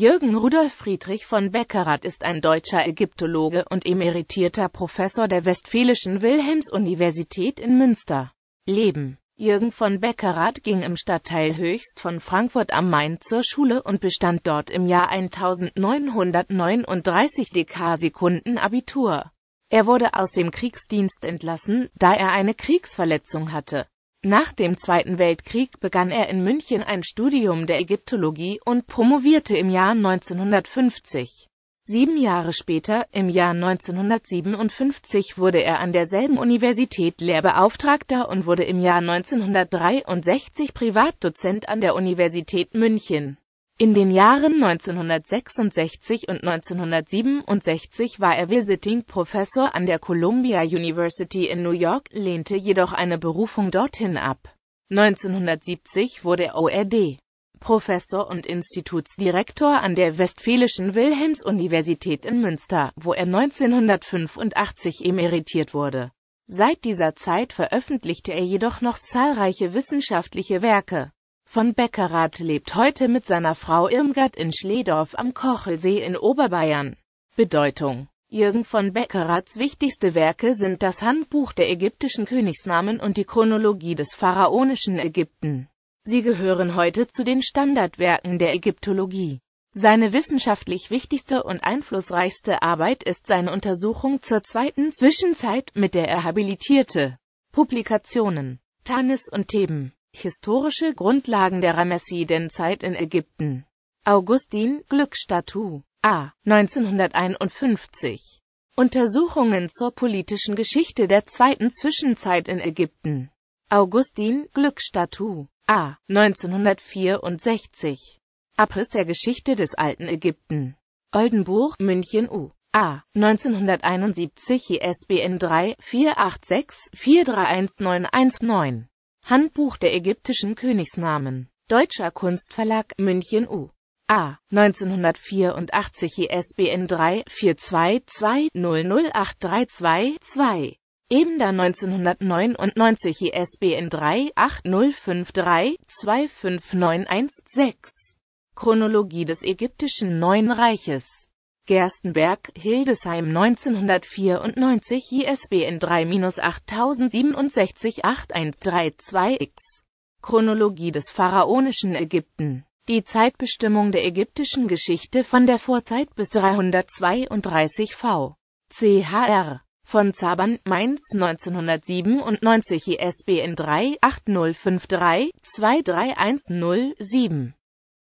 Jürgen Rudolf Friedrich von Beckerath ist ein deutscher Ägyptologe und emeritierter Professor der Westfälischen Wilhelms-Universität in Münster. Leben Jürgen von Beckerath ging im Stadtteil Höchst von Frankfurt am Main zur Schule und bestand dort im Jahr 1939 Dekarsekunden Abitur. Er wurde aus dem Kriegsdienst entlassen, da er eine Kriegsverletzung hatte nach dem Zweiten Weltkrieg begann er in München ein Studium der Ägyptologie und promovierte im Jahr 1950. Sieben Jahre später, im Jahr 1957, wurde er an derselben Universität Lehrbeauftragter und wurde im Jahr 1963 Privatdozent an der Universität München in den Jahren 1966 und 1967 war er Visiting Professor an der Columbia University in New York, lehnte jedoch eine Berufung dorthin ab. 1970 wurde er ORD Professor und Institutsdirektor an der Westfälischen Wilhelms-Universität in Münster, wo er 1985 emeritiert wurde. Seit dieser Zeit veröffentlichte er jedoch noch zahlreiche wissenschaftliche Werke. Von Beckerath lebt heute mit seiner Frau Irmgard in Schledorf am Kochelsee in Oberbayern. Bedeutung Jürgen von Beckeraths wichtigste Werke sind das Handbuch der ägyptischen Königsnamen und die Chronologie des pharaonischen Ägypten. Sie gehören heute zu den Standardwerken der Ägyptologie. Seine wissenschaftlich wichtigste und einflussreichste Arbeit ist seine Untersuchung zur zweiten Zwischenzeit, mit der er habilitierte. Publikationen Tannis und Theben Historische Grundlagen der Ramessidenzeit in Ägypten. Augustin, Glückstatue. A. 1951. Untersuchungen zur politischen Geschichte der zweiten Zwischenzeit in Ägypten. Augustin, Glückstatue. A. 1964. Abriss der Geschichte des alten Ägypten. Oldenburg, München U. A. 1971 ISBN 3 486 431919 Handbuch der ägyptischen Königsnamen. Deutscher Kunstverlag München U. A. 1984 ISBN 3-422-00832-2. Ebender 1999 ISBN 3-8053-259116. Chronologie des Ägyptischen Neuen Reiches Gerstenberg, Hildesheim 1994 ISBN 3-8067-8132-X. Chronologie des pharaonischen Ägypten die Zeitbestimmung der ägyptischen Geschichte von der Vorzeit bis 332 v. CHR. Von Zabern, Mainz 1997 ISBN 3-8053-23107.